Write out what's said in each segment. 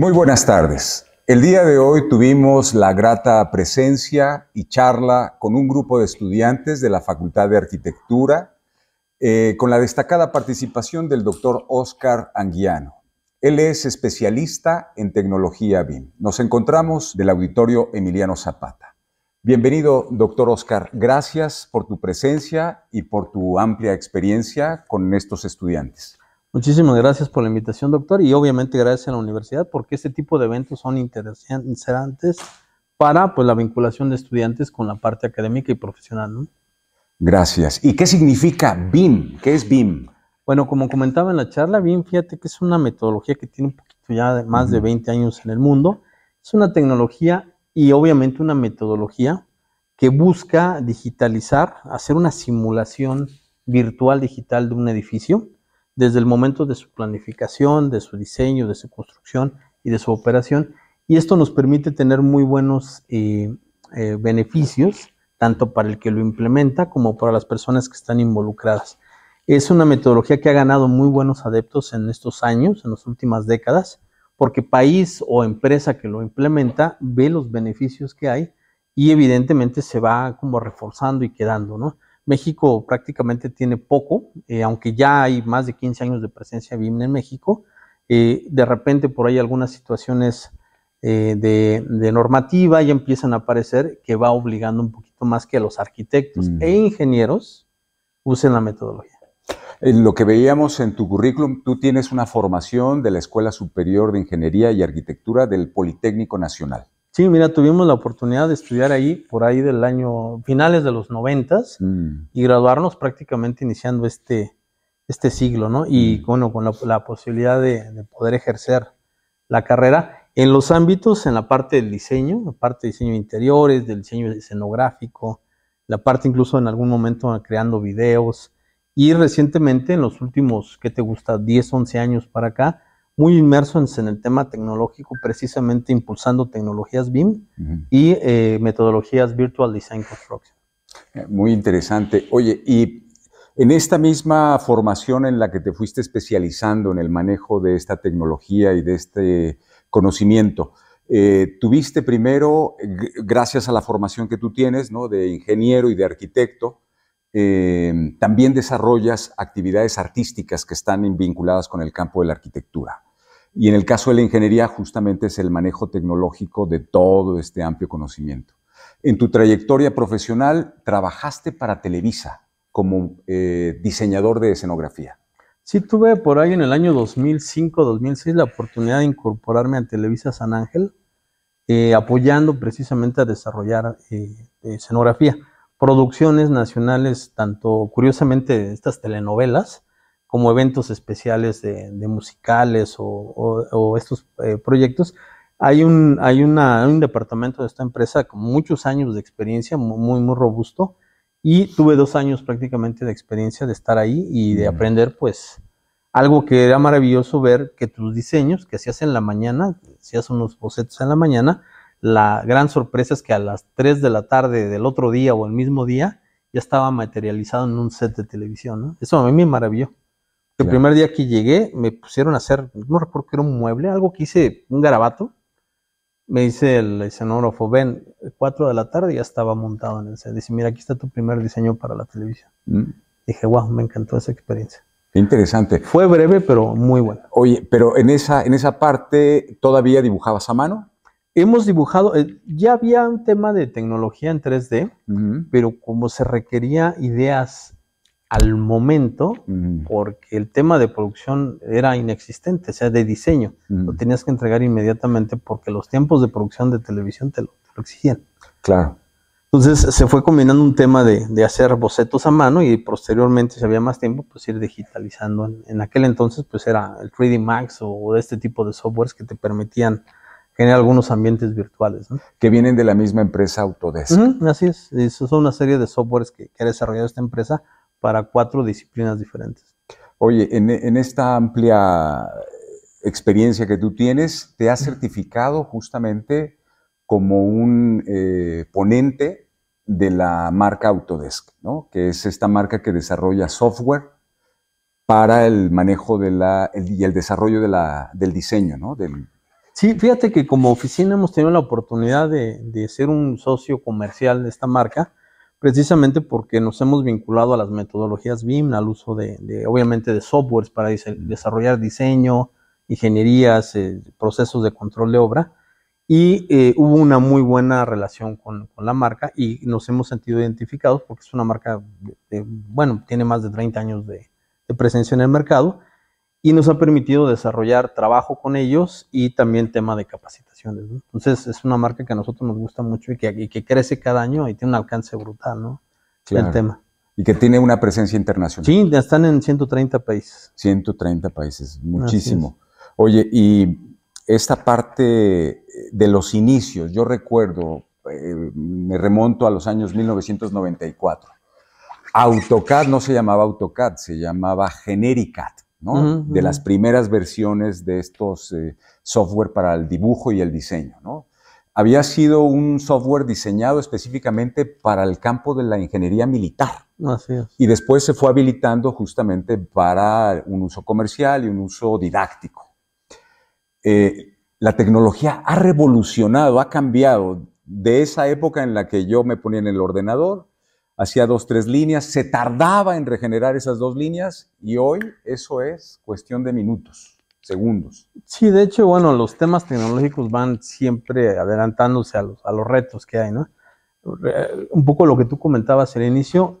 Muy buenas tardes. El día de hoy tuvimos la grata presencia y charla con un grupo de estudiantes de la Facultad de Arquitectura, eh, con la destacada participación del doctor Oscar Anguiano. Él es especialista en tecnología BIM. Nos encontramos del auditorio Emiliano Zapata. Bienvenido, doctor Oscar. Gracias por tu presencia y por tu amplia experiencia con estos estudiantes. Muchísimas gracias por la invitación, doctor, y obviamente gracias a la universidad porque este tipo de eventos son interesantes para pues, la vinculación de estudiantes con la parte académica y profesional. Gracias. ¿Y qué significa BIM? ¿Qué es BIM? Bueno, como comentaba en la charla, BIM, fíjate que es una metodología que tiene un poquito ya de más de 20 años en el mundo. Es una tecnología y obviamente una metodología que busca digitalizar, hacer una simulación virtual digital de un edificio desde el momento de su planificación, de su diseño, de su construcción y de su operación. Y esto nos permite tener muy buenos eh, eh, beneficios, tanto para el que lo implementa como para las personas que están involucradas. Es una metodología que ha ganado muy buenos adeptos en estos años, en las últimas décadas, porque país o empresa que lo implementa ve los beneficios que hay y evidentemente se va como reforzando y quedando, ¿no? México prácticamente tiene poco, eh, aunque ya hay más de 15 años de presencia BIM en México. Eh, de repente por ahí algunas situaciones eh, de, normativa ya empiezan a aparecer que va obligando un poquito más que a los arquitectos mm. e ingenieros usen la metodología. En lo que veíamos en tu currículum, tú tienes una formación de la Escuela Superior de Ingeniería y Arquitectura del Politécnico Nacional. Sí, mira, tuvimos la oportunidad de estudiar ahí por ahí del año finales de los noventas mm. y graduarnos prácticamente iniciando este, este siglo, ¿no? Y bueno, mm. con la, posibilidad de, de, poder ejercer la carrera en los ámbitos, en la parte del diseño, la parte de diseño de interiores, del diseño escenográfico, la parte incluso en algún momento creando videos y recientemente en los últimos, ¿qué te gusta? 10, 11 años para acá, muy inmerso en, el tema tecnológico, precisamente impulsando tecnologías BIM y eh, metodologías Virtual Design Construction. Eh, muy interesante. Oye, y en esta misma formación en la que te fuiste especializando en el manejo de esta tecnología y de este conocimiento, eh, tuviste primero, gracias a la formación que tú tienes, de ingeniero y de arquitecto, también desarrollas actividades artísticas que están vinculadas con el campo de la arquitectura. Y en el caso de la ingeniería, justamente es el manejo tecnológico de todo este amplio conocimiento. En tu trayectoria profesional, trabajaste para Televisa como eh, diseñador de escenografía. Sí, tuve por ahí en el año 2005-2006 la oportunidad de incorporarme a Televisa San Ángel, eh, apoyando precisamente a desarrollar eh, escenografía, producciones nacionales, tanto curiosamente estas telenovelas, como eventos especiales de, musicales o, estos eh, proyectos, hay un, hay una, un departamento de esta empresa con muchos años de experiencia, muy, muy robusto, y tuve dos años prácticamente de experiencia de estar ahí y de aprender, pues, algo que era maravilloso ver que tus diseños que hacías en la mañana, hacen unos bocetos en la mañana, la gran sorpresa es que a las 3 de la tarde del otro día o el mismo día ya estaba materializado en un set de televisión. Eso a mí me maravilló. El primer día que llegué me pusieron a hacer, no recuerdo que era un mueble, algo que hice, un garabato. Me dice el escenógrafo, ven, 4 de la tarde ya estaba montado en el set. Dice, mira, aquí está tu primer diseño para la televisión. Mm. Dije, wow, me encantó esa experiencia. Interesante. Fue breve, pero muy bueno. Oye, pero en esa, en esa parte todavía dibujabas a mano. Hemos dibujado, eh, ya había un tema de tecnología en 3D, pero como se requería ideas al momento, porque el tema de producción era inexistente, o sea, de diseño. Lo tenías que entregar inmediatamente porque los tiempos de producción de televisión te lo, exigían. Claro. Entonces se fue combinando un tema de, hacer bocetos a mano y posteriormente, si había más tiempo, pues ir digitalizando. En, aquel entonces, pues era el 3D Max o, de este tipo de softwares que te permitían generar algunos ambientes virtuales. ¿no? Que vienen de la misma empresa Autodesk. así es, es una serie de softwares que, que ha desarrollado esta empresa para cuatro disciplinas diferentes. Oye, en, esta amplia experiencia que tú tienes, te has certificado justamente como un eh, ponente de la marca Autodesk, que es esta marca que desarrolla software para el manejo de la, y el desarrollo del diseño. Sí, fíjate que como oficina hemos tenido la oportunidad de, ser un socio comercial de esta marca precisamente porque nos hemos vinculado a las metodologías BIM, al uso de, obviamente, de softwares para desarrollar diseño, ingenierías, eh, procesos de control de obra, y eh, hubo una muy buena relación con, la marca y nos hemos sentido identificados porque es una marca, bueno, tiene más de 30 años de presencia en el mercado y nos ha permitido desarrollar trabajo con ellos y también tema de capacitaciones. Entonces es una marca que a nosotros nos gusta mucho y que, que crece cada año y tiene un alcance brutal, ¿no? El tema. Y que tiene una presencia internacional. Sí, están en 130 países. 130 países, muchísimo. Oye, y esta parte de los inicios, yo recuerdo, eh, me remonto a los años 1994. AutoCAD no se llamaba AutoCAD, se llamaba Genericad de las primeras versiones de estos eh, software para el dibujo y el diseño. Había sido un software diseñado específicamente para el campo de la ingeniería militar. Y después se fue habilitando justamente para un uso comercial y un uso didáctico. Eh, la tecnología ha revolucionado, ha cambiado de esa época en la que yo me ponía en el ordenador hacía dos, tres líneas, se tardaba en regenerar esas dos líneas y hoy eso es cuestión de minutos, segundos. Sí, de hecho, bueno, los temas tecnológicos van siempre adelantándose a los, a los retos que hay, ¿no? Un poco lo que tú comentabas al inicio,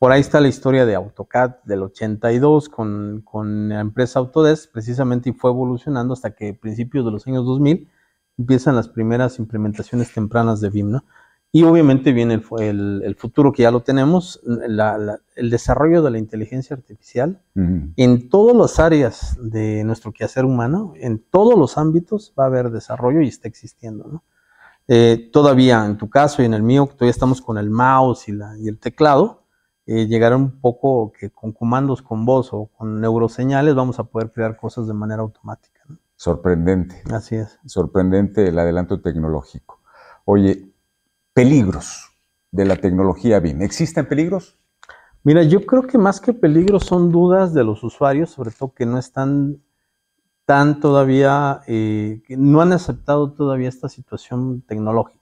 por ahí está la historia de AutoCAD del 82 con, con la empresa Autodesk, precisamente, y fue evolucionando hasta que principios de los años 2000 empiezan las primeras implementaciones tempranas de BIM, ¿no? Y obviamente viene el, el, futuro que ya lo tenemos, el desarrollo de la inteligencia artificial en todas las áreas de nuestro quehacer humano, en todos los ámbitos va a haber desarrollo y está existiendo. Eh, todavía en tu caso y en el mío, todavía estamos con el mouse y, la, y el teclado, eh, llegará un poco que con comandos con voz o con neuroseñales vamos a poder crear cosas de manera automática. Sorprendente. Así es. Sorprendente el adelanto tecnológico. Oye, peligros de la tecnología BIM. ¿Existen peligros? Mira, yo creo que más que peligros son dudas de los usuarios, sobre todo que no están tan todavía, que eh, no han aceptado todavía esta situación tecnológica.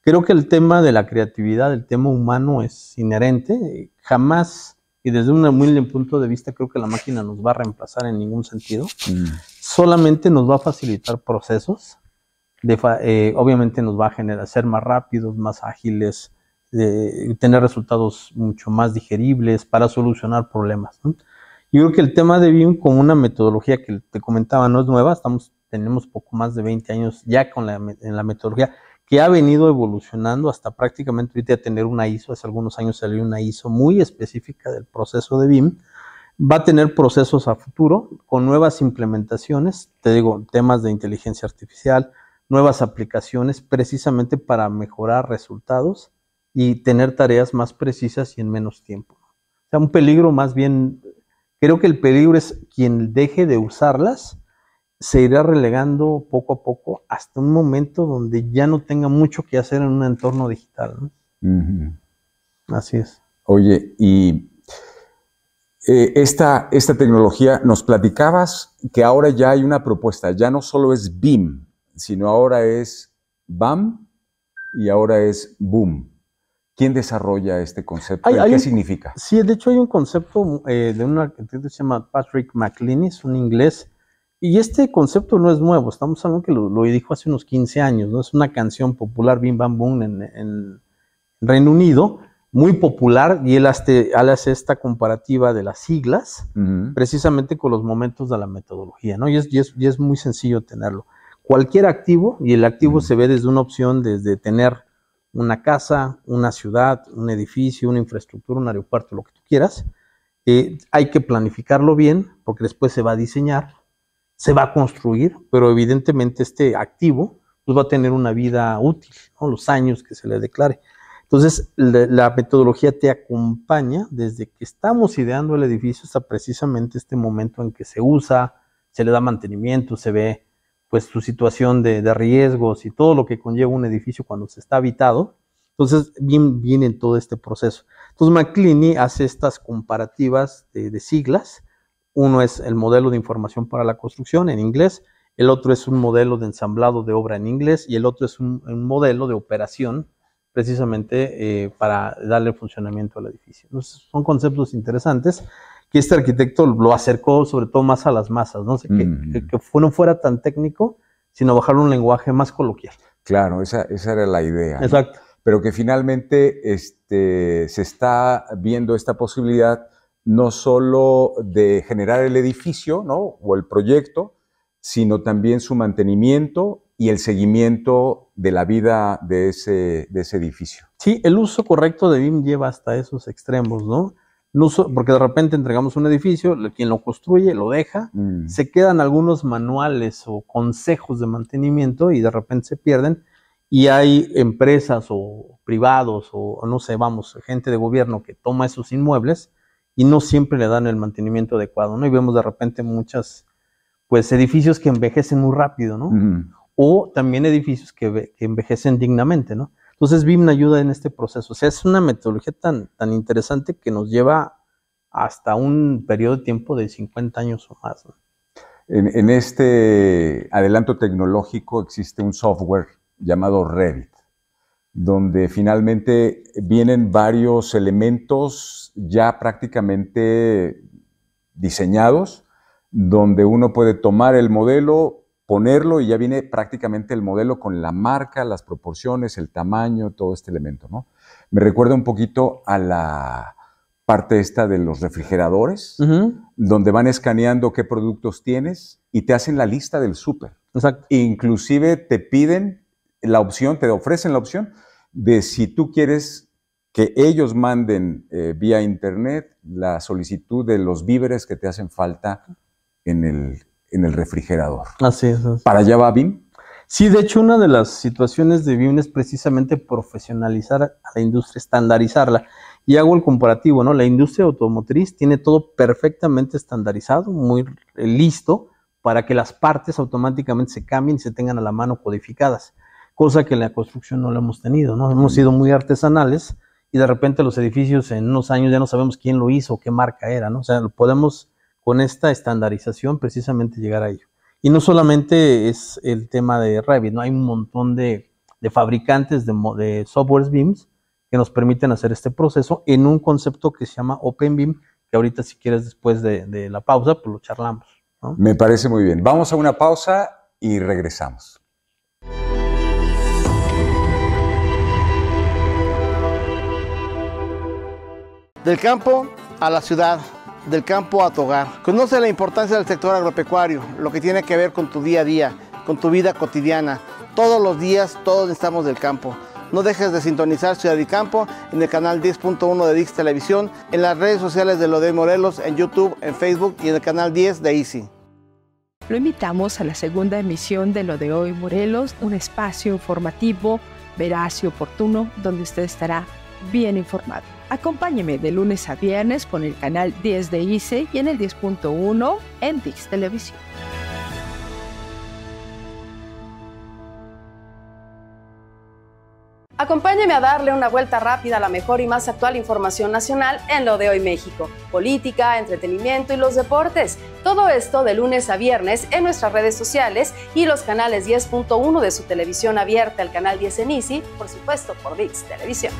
Creo que el tema de la creatividad, el tema humano es inherente. Jamás y desde un muy punto de vista creo que la máquina nos va a reemplazar en ningún sentido. Mm. Solamente nos va a facilitar procesos, eh, obviamente nos va a generar ser más rápidos, más ágiles, tener resultados mucho más digeribles para solucionar problemas. Yo creo que el tema de BIM con una metodología que te comentaba no es nueva, estamos tenemos poco más de 20 años ya con la, en la metodología que ha venido evolucionando hasta prácticamente a tener una ISO, hace algunos años salió una ISO muy específica del proceso de BIM, va a tener procesos a futuro con nuevas implementaciones, te digo, temas de inteligencia artificial, nuevas aplicaciones precisamente para mejorar resultados y tener tareas más precisas y en menos tiempo. O sea, un peligro más bien, creo que el peligro es quien deje de usarlas, se irá relegando poco a poco hasta un momento donde ya no tenga mucho que hacer en un entorno digital. Así es. Oye, y eh, esta, esta tecnología, nos platicabas que ahora ya hay una propuesta, ya no solo es BIM, sino ahora es BAM y ahora es BOOM. ¿Quién desarrolla este concepto? ¿Qué significa? Sí, de hecho hay un concepto eh, de un arquitecto que se llama Patrick McLean, es un inglés, y este concepto no es nuevo, estamos hablando que lo, dijo hace unos 15 años, ¿no? es una canción popular, Bim Bam Boom, en, Reino Unido, muy popular, y él hace, esta comparativa de las siglas, precisamente con los momentos de la metodología, ¿no? y es muy sencillo tenerlo cualquier activo, y el activo se ve desde una opción, desde tener una casa, una ciudad, un edificio, una infraestructura, un aeropuerto, lo que tú quieras, eh, hay que planificarlo bien porque después se va a diseñar, se va a construir, pero evidentemente este activo pues, va a tener una vida útil, los años que se le declare. Entonces, la, metodología te acompaña desde que estamos ideando el edificio hasta precisamente este momento en que se usa, se le da mantenimiento, se ve pues su situación de, riesgos y todo lo que conlleva un edificio cuando se está habitado. Entonces, bien, bien en todo este proceso. Entonces, McClinney hace estas comparativas de, siglas. Uno es el modelo de información para la construcción en inglés, el otro es un modelo de ensamblado de obra en inglés y el otro es un, modelo de operación precisamente eh, para darle funcionamiento al edificio. Entonces, son conceptos interesantes que este arquitecto lo acercó sobre todo más a las masas, ¿no? sé que, no fuera tan técnico, sino bajar un lenguaje más coloquial. Claro, esa, era la idea. Exacto. Pero que finalmente este, se está viendo esta posibilidad no solo de generar el edificio ¿no? o el proyecto, sino también su mantenimiento y el seguimiento de la vida de ese, de ese edificio. Sí, el uso correcto de BIM lleva hasta esos extremos, ¿no? No porque de repente entregamos un edificio, quien lo construye lo deja, mm. se quedan algunos manuales o consejos de mantenimiento y de repente se pierden y hay empresas o privados o, no sé, vamos, gente de gobierno que toma esos inmuebles y no siempre le dan el mantenimiento adecuado, ¿no? Y vemos de repente muchas, pues, edificios que envejecen muy rápido, ¿no? O también edificios que, que envejecen dignamente, ¿no? Entonces BIM ayuda en este proceso. O sea, es una metodología tan, tan interesante que nos lleva hasta un periodo de tiempo de 50 años o más. En, en, este adelanto tecnológico existe un software llamado Revit, donde finalmente vienen varios elementos ya prácticamente diseñados, donde uno puede tomar el modelo, ponerlo y ya viene prácticamente el modelo con la marca, las proporciones, el tamaño, todo este elemento, ¿no? Me recuerda un poquito a la parte esta de los refrigeradores, donde van escaneando qué productos tienes y te hacen la lista del súper. Inclusive te piden la opción, te ofrecen la opción de si tú quieres que ellos manden eh, vía internet la solicitud de los víveres que te hacen falta en el en el refrigerador. Así es. ¿Para allá va BIM? Sí, de hecho, una de las situaciones de BIM es precisamente profesionalizar a la industria, estandarizarla. Y hago el comparativo, ¿no? La industria automotriz tiene todo perfectamente estandarizado, muy eh, listo, para que las partes automáticamente se cambien y se tengan a la mano codificadas, cosa que en la construcción no la hemos tenido, ¿no? Hemos sido muy artesanales y de repente los edificios en unos años ya no sabemos quién lo hizo, qué marca era, ¿no? O sea, podemos con esta estandarización precisamente llegar a ello. Y no solamente es el tema de Revit, ¿no? hay un montón de, fabricantes de, software softwares BIMs que nos permiten hacer este proceso en un concepto que se llama Open BIM que ahorita si quieres después de, la pausa, pues lo charlamos. Me parece muy bien. Vamos a una pausa y regresamos. Del campo a la ciudad del campo a tu hogar. Conoce la importancia del sector agropecuario, lo que tiene que ver con tu día a día, con tu vida cotidiana. Todos los días, todos estamos del campo. No dejes de sintonizar Ciudad y Campo en el canal 10.1 de Dix Televisión, en las redes sociales de Lo de Morelos, en YouTube, en Facebook y en el canal 10 de Easy. Lo invitamos a la segunda emisión de Lo de Hoy Morelos, un espacio informativo, veraz y oportuno, donde usted estará bien informado. Acompáñeme de lunes a viernes con el canal 10 de ICE y en el 10.1 en Dix Televisión. Acompáñeme a darle una vuelta rápida a la mejor y más actual información nacional en lo de hoy México. Política, entretenimiento y los deportes. Todo esto de lunes a viernes en nuestras redes sociales y los canales 10.1 de su televisión abierta, el canal 10 en ICE, por supuesto por Dix Televisión.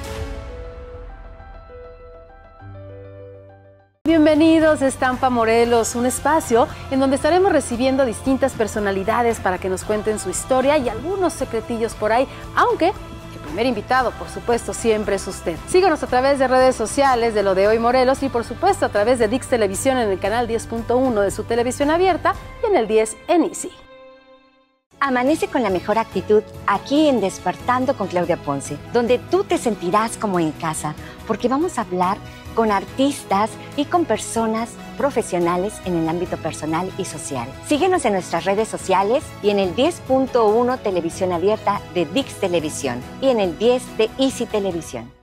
Bienvenidos a Estampa Morelos, un espacio en donde estaremos recibiendo distintas personalidades para que nos cuenten su historia y algunos secretillos por ahí, aunque el primer invitado, por supuesto, siempre es usted. Síganos a través de redes sociales de Lo de Hoy Morelos y, por supuesto, a través de Dix Televisión en el canal 10.1 de su televisión abierta y en el 10 en Easy. Amanece con la mejor actitud aquí en Despertando con Claudia Ponce, donde tú te sentirás como en casa, porque vamos a hablar con artistas y con personas profesionales en el ámbito personal y social. Síguenos en nuestras redes sociales y en el 10.1 Televisión Abierta de Dix Televisión y en el 10 de Easy Televisión.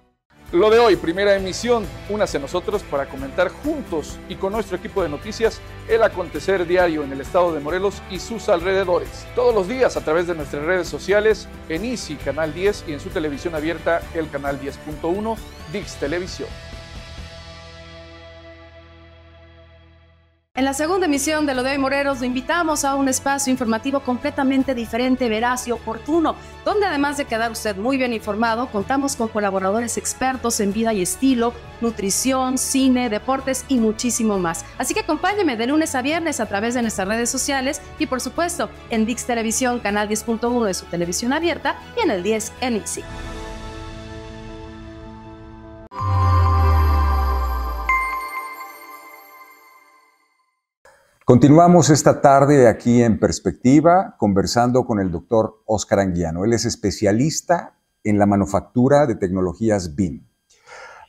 Lo de hoy, primera emisión, únase a nosotros para comentar juntos y con nuestro equipo de noticias el acontecer diario en el estado de Morelos y sus alrededores. Todos los días a través de nuestras redes sociales, en ICI Canal 10 y en su televisión abierta el canal 10.1, Dix Televisión. En la segunda emisión de Lo de Moreros, lo invitamos a un espacio informativo completamente diferente, veraz y oportuno, donde además de quedar usted muy bien informado, contamos con colaboradores expertos en vida y estilo, nutrición, cine, deportes y muchísimo más. Así que acompáñeme de lunes a viernes a través de nuestras redes sociales y por supuesto en Dix Televisión, canal 10.1 de su televisión abierta y en el 10 en Continuamos esta tarde aquí en Perspectiva conversando con el doctor Oscar Anguiano. Él es especialista en la manufactura de tecnologías BIM.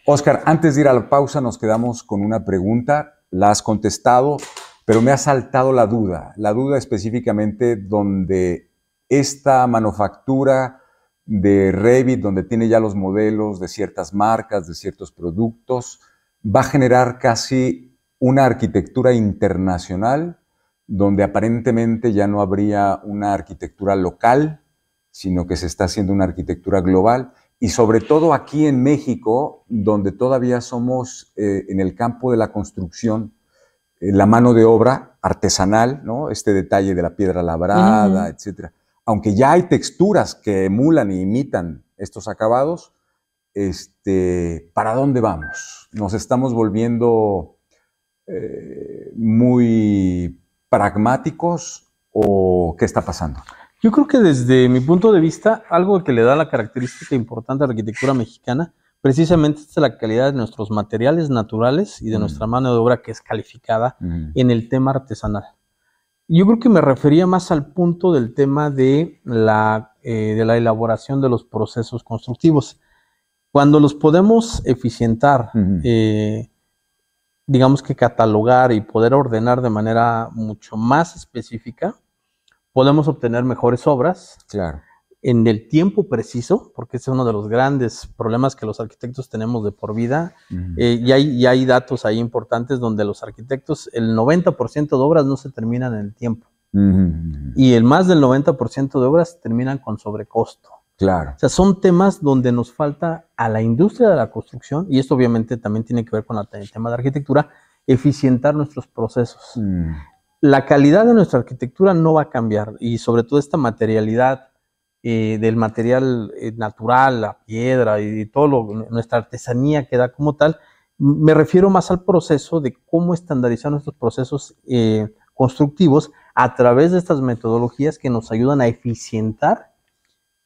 Oscar, antes de ir a la pausa nos quedamos con una pregunta. La has contestado, pero me ha saltado la duda. La duda específicamente donde esta manufactura de Revit, donde tiene ya los modelos de ciertas marcas, de ciertos productos, va a generar casi una arquitectura internacional donde aparentemente ya no habría una arquitectura local, sino que se está haciendo una arquitectura global y sobre todo aquí en México, donde todavía somos eh, en el campo de la construcción, eh, la mano de obra artesanal, ¿no? Este detalle de la piedra labrada, etc. Aunque ya hay texturas que emulan e imitan estos acabados, este, ¿para dónde vamos? Nos estamos volviendo eh, muy pragmáticos o qué está pasando? Yo creo que desde mi punto de vista, algo que le da la característica importante a la arquitectura mexicana, precisamente es la calidad de nuestros materiales naturales y de mm. nuestra mano de obra que es calificada mm. en el tema artesanal. Yo creo que me refería más al punto del tema de la, eh, de la elaboración de los procesos constructivos. Cuando los podemos eficientar, eh, digamos que catalogar y poder ordenar de manera mucho más específica, podemos obtener mejores obras. Claro. En el tiempo preciso, porque ese es uno de los grandes problemas que los arquitectos tenemos de por vida, eh, y, hay, y hay datos ahí importantes donde los arquitectos, el 90% de obras no se terminan en el tiempo. Y el más del 90% de obras terminan con sobrecosto. Claro. O sea, son temas donde nos falta a la industria de la construcción, y esto obviamente también tiene que ver con el tema de arquitectura, eficientar nuestros procesos. Mm. La calidad de nuestra arquitectura no va a cambiar, y sobre todo esta materialidad eh, del material eh, natural, la piedra y, todo lo, nuestra artesanía que como tal, me refiero más al proceso de cómo estandarizar nuestros procesos eh, constructivos a través de estas metodologías que nos ayudan a eficientar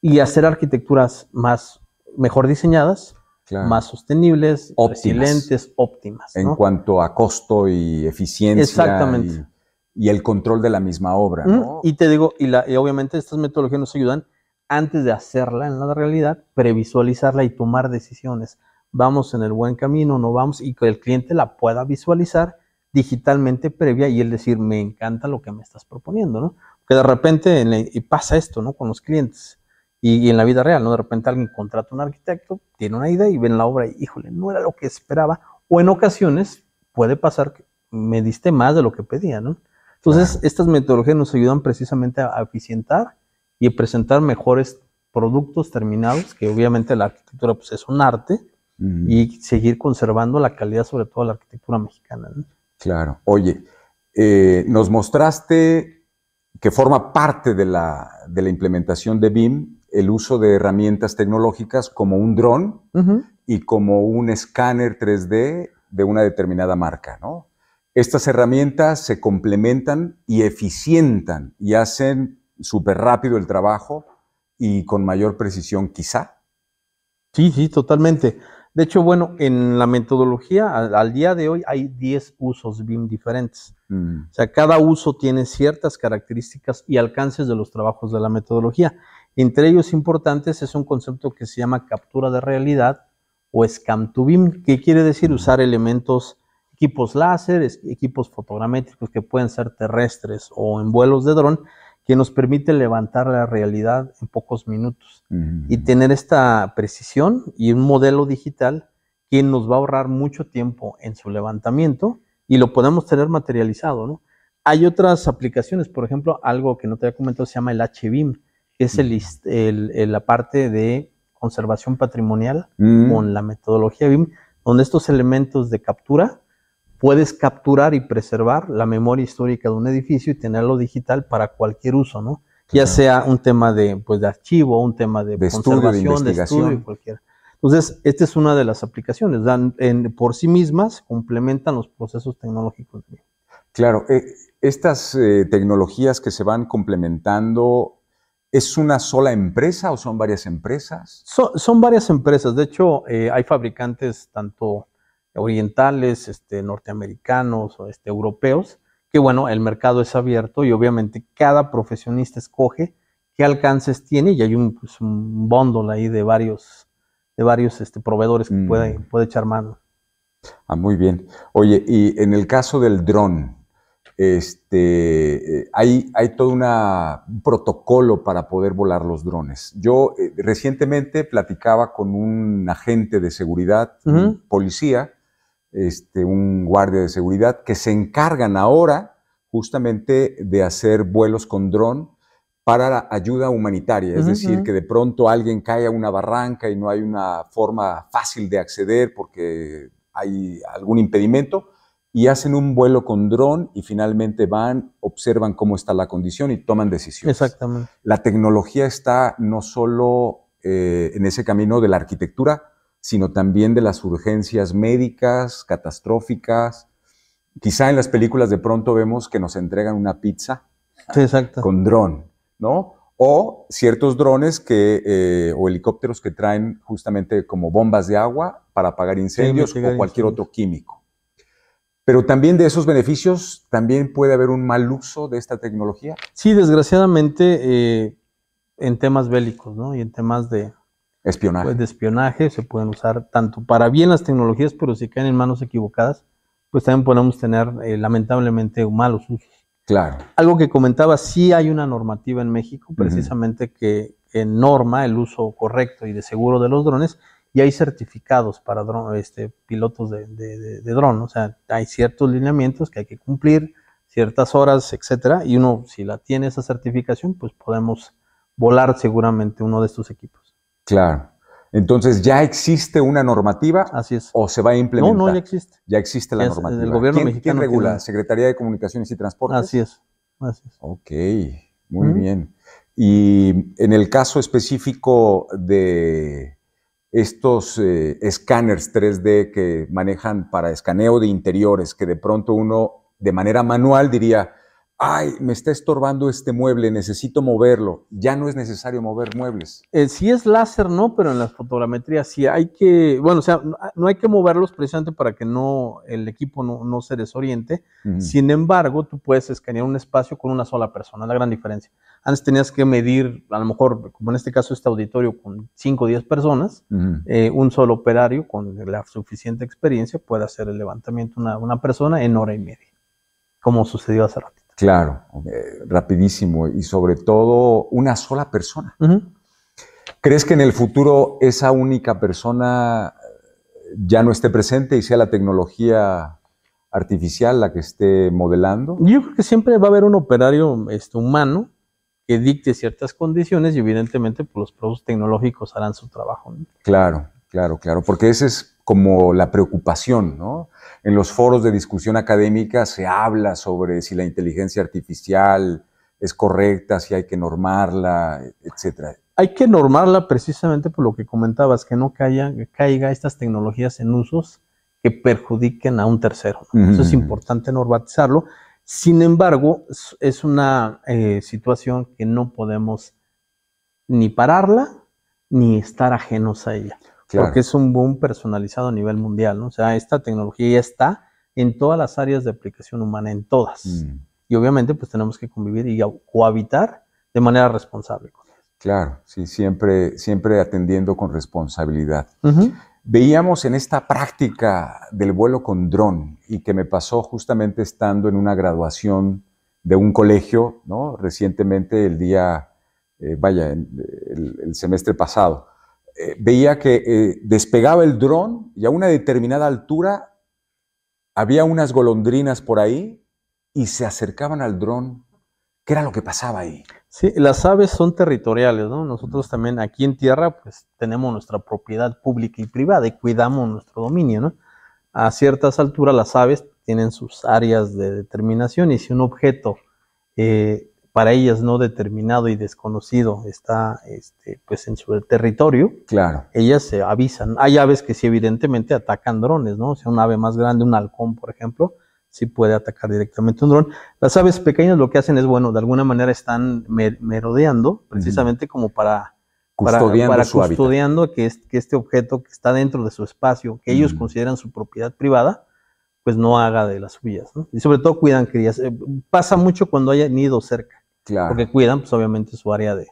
y hacer arquitecturas más mejor diseñadas, más sostenibles, óptimas. óptimas. En cuanto a costo y eficiencia. Exactamente. Y, el control de la misma obra. Y te digo, y, la, obviamente estas metodologías nos ayudan antes de hacerla en la realidad, previsualizarla y tomar decisiones. Vamos en el buen camino, no vamos, y que el cliente la pueda visualizar digitalmente previa y el decir, me encanta lo que me estás proponiendo, ¿no? Que de repente y pasa esto, ¿no? Con los clientes y, en la vida real, ¿no? De repente alguien contrata a un arquitecto, tiene una idea y ven la obra y, híjole, no era lo que esperaba. O en ocasiones puede pasar que me diste más de lo que pedía, ¿no? Entonces, estas metodologías nos ayudan precisamente a, eficientar y presentar mejores productos terminados, que obviamente la arquitectura pues, es un arte, y seguir conservando la calidad, sobre todo la arquitectura mexicana. ¿no? Claro. Oye, eh, nos mostraste que forma parte de la, de la implementación de BIM el uso de herramientas tecnológicas como un dron y como un escáner 3D de una determinada marca. ¿no? Estas herramientas se complementan y eficientan y hacen súper rápido el trabajo y con mayor precisión quizá. Sí, sí, totalmente. De hecho, bueno, en la metodología al, día de hoy hay 10 usos BIM diferentes. Mm. O sea, cada uso tiene ciertas características y alcances de los trabajos de la metodología. Entre ellos importantes es un concepto que se llama captura de realidad o scam to beam, que quiere decir usar elementos, equipos láser, equipos fotogramétricos que pueden ser terrestres o en vuelos de dron, que nos permite levantar la realidad en pocos minutos y tener esta precisión y un modelo digital que nos va a ahorrar mucho tiempo en su levantamiento y lo podemos tener materializado, Hay otras aplicaciones, por ejemplo, algo que no te había comentado se llama el HBIM, que es el, la parte de conservación patrimonial mm. con la metodología BIM, donde estos elementos de captura puedes capturar y preservar la memoria histórica de un edificio y tenerlo digital para cualquier uso, ¿no? Ya sea un tema de, pues, de archivo, un tema de, conservación, de, estudio cualquiera. Entonces, esta es una de las aplicaciones. Dan, por sí mismas complementan los procesos tecnológicos. Claro, eh, estas eh, tecnologías que se van complementando ¿Es una sola empresa o son varias empresas? son varias empresas. De hecho, eh, hay fabricantes tanto orientales, este, norteamericanos o este, europeos, que bueno, el mercado es abierto y obviamente cada profesionista escoge qué alcances tiene y hay un, pues, un ahí de varios, de varios este, proveedores que pueden mm. puede, echar mano. Ah, muy bien. Oye, y en el caso del dron, este, eh, hay, todo un protocolo para poder volar los drones. Yo eh, recientemente platicaba con un agente de seguridad, un policía, este, un guardia de seguridad, que se encargan ahora justamente de hacer vuelos con dron para ayuda humanitaria, es decir, que de pronto alguien cae a una barranca y no hay una forma fácil de acceder porque hay algún impedimento, y hacen un vuelo con dron y finalmente van, observan cómo está la condición y toman decisiones. Exactamente. La tecnología está no solo eh, en ese camino de la arquitectura, sino también de las urgencias médicas, catastróficas. Quizá en las películas de pronto vemos que nos entregan una pizza con dron, ¿no? O ciertos drones que, eh, o helicópteros que traen justamente como bombas de agua para apagar incendios o cualquier otro químico. Pero también de esos beneficios, también puede haber un mal uso de esta tecnología. Sí, desgraciadamente, eh, en temas bélicos, ¿no? Y en temas pues, de espionaje. se pueden usar tanto para bien las tecnologías, pero si caen en manos equivocadas, pues también podemos tener eh, lamentablemente malos usos. Claro. Algo que comentaba, sí hay una normativa en México precisamente que, que norma el uso correcto y de seguro de los drones y hay certificados para este, pilotos de, dron, o sea, hay ciertos lineamientos que hay que cumplir, ciertas horas, etcétera, y uno si la tiene esa certificación, pues podemos volar seguramente uno de estos equipos. Claro. Entonces, ¿ya existe una normativa? Así es. ¿O se va a implementar? No, no, ya existe. Ya existe la normativa. El gobierno mexicano regula? Secretaría de Comunicaciones y Transportes. Así es. Ok, muy bien. Y en el caso específico de estos eh, escáneres 3D que manejan para escaneo de interiores, que de pronto uno de manera manual diría, ay, me está estorbando este mueble, necesito moverlo. Ya no es necesario mover muebles. Eh, si es láser, no, pero en la fotogrametría sí hay que, bueno, o sea, no hay que moverlos precisamente para que no el equipo no, se desoriente. Sin embargo, tú puedes escanear un espacio con una sola persona, la gran diferencia. Antes tenías que medir, a lo mejor, como en este caso este auditorio, con 5 o 10 personas, eh, un solo operario con la suficiente experiencia puede hacer el levantamiento una, una persona en hora y media, como sucedió hace rato. Claro, eh, rapidísimo y sobre todo una sola persona. ¿Crees que en el futuro esa única persona eh, ya no esté presente y sea la tecnología artificial la que esté modelando? Yo creo que siempre va a haber un operario este, humano que dicte ciertas condiciones y evidentemente pues, los productos tecnológicos harán su trabajo. Claro, claro, claro, porque ese es como la preocupación, ¿no? En los foros de discusión académica se habla sobre si la inteligencia artificial es correcta, si hay que normarla, etcétera. Hay que normarla precisamente por lo que comentabas, que no caiga, caiga estas tecnologías en usos que perjudiquen a un tercero. Eso es importante normatizarlo. Sin embargo, es una eh, situación que no podemos ni pararla ni estar ajenos a ella. Porque es un boom personalizado a nivel mundial, ¿no? O sea, esta tecnología ya está en todas las áreas de aplicación humana, en todas. Mm. Y obviamente, pues tenemos que convivir y cohabitar de manera responsable. Claro, sí, siempre, siempre atendiendo con responsabilidad. Veíamos en esta práctica del vuelo con dron y que me pasó justamente estando en una graduación de un colegio, ¿no? Recientemente, el día, eh, vaya, el semestre pasado eh, veía que eh, despegaba el dron y a una determinada altura había unas golondrinas por ahí y se acercaban al dron. ¿Qué era lo que pasaba ahí? Sí, las aves son territoriales, ¿no? Nosotros también aquí en tierra pues tenemos nuestra propiedad pública y privada y cuidamos nuestro dominio, ¿no? A ciertas alturas las aves tienen sus áreas de determinación y si un objeto eh, para ellas no determinado y desconocido está este, pues en su territorio, claro. ellas se avisan. Hay aves que sí evidentemente atacan drones, ¿no? O sea, un ave más grande, un halcón, por ejemplo, sí puede atacar directamente un dron. Las aves pequeñas lo que hacen es, bueno, de alguna manera están merodeando, precisamente como para custodiando, que, que, este objeto que está dentro de su espacio, que ellos consideran su propiedad privada, pues no haga de las suyas. ¿no? Y sobre todo cuidan crías. Eh, pasa mucho cuando haya nido cerca. Porque cuidan, pues obviamente, su área de,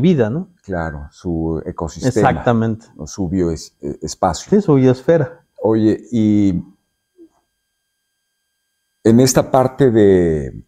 vida, ¿no? Claro, su ecosistema. Exactamente. su bioespacio. Eh, sí, su biosfera. Oye, y en esta parte de,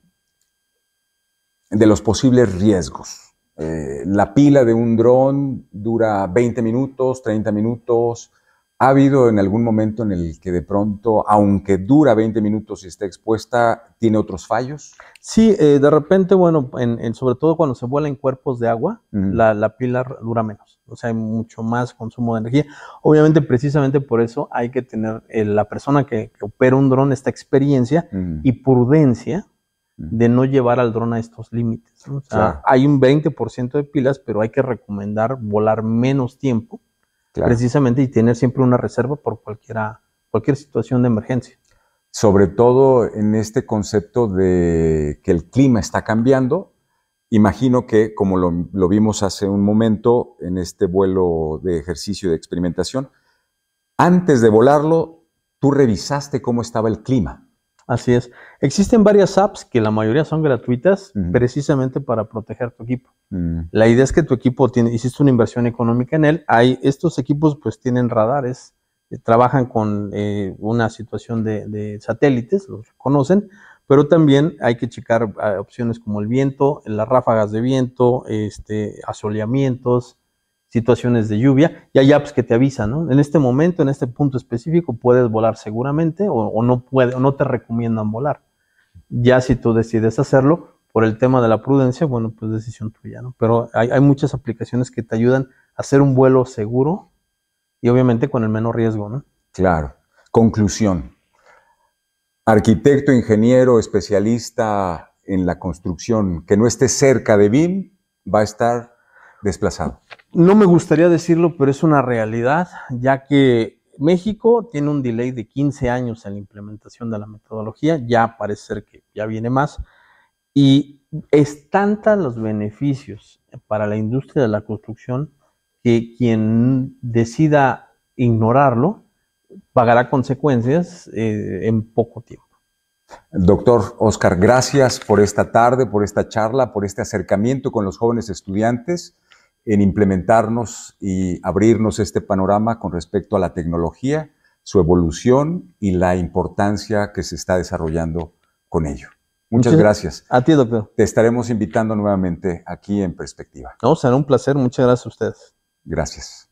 de los posibles riesgos, eh, la pila de un dron dura 20 minutos, 30 minutos, ¿Ha habido en algún momento en el que de pronto, aunque dura 20 minutos y está expuesta, tiene otros fallos? Sí, eh, de repente, bueno, sobre todo cuando se vuela en cuerpos de agua, la, pila dura menos, o sea, hay mucho más consumo de energía. Obviamente, precisamente por eso hay que tener eh, la persona que, opera un dron esta experiencia y prudencia de no llevar al dron a estos límites. O sea, hay un 20% de pilas, pero hay que recomendar volar menos tiempo precisamente y tener siempre una reserva por cualquiera, cualquier situación de emergencia. Sobre todo en este concepto de que el clima está cambiando, imagino que como lo, lo vimos hace un momento en este vuelo de ejercicio de experimentación, antes de volarlo, tú revisaste cómo estaba el clima. Así es. Existen varias apps que la mayoría son gratuitas precisamente para proteger tu equipo. Mm. La idea es que tu equipo tiene, hiciste una inversión económica en él. Hay, estos equipos pues tienen radares, eh, trabajan con eh, una situación de, satélites, los conocen, pero también hay que checar ah, opciones como el viento, las ráfagas de viento, este, asoleamientos, situaciones de lluvia y hay apps pues, que te avisan, ¿no? En este momento, en este punto específico, puedes volar seguramente o, no, puede, o no te recomiendan volar. Ya si tú decides hacerlo, por el tema de la prudencia, bueno, pues decisión tuya, ¿no? Pero hay, hay muchas aplicaciones que te ayudan a hacer un vuelo seguro y obviamente con el menor riesgo, ¿no? Claro. Conclusión. Arquitecto, ingeniero, especialista en la construcción que no esté cerca de BIM va a estar desplazado. No me gustaría decirlo, pero es una realidad, ya que México tiene un delay de 15 años en la implementación de la metodología, ya parece ser que ya viene más, y es tanta los beneficios para la industria de la construcción que quien decida ignorarlo pagará consecuencias eh, en poco tiempo. Doctor Oscar, gracias por esta tarde, por esta charla, por este acercamiento con los jóvenes estudiantes en implementarnos y abrirnos este panorama con respecto a la tecnología, su evolución y la importancia que se está desarrollando con ello. Muchas, gracias. A ti, doctor. Te estaremos invitando nuevamente aquí en Perspectiva. No, será un placer. Muchas gracias a ustedes. Gracias.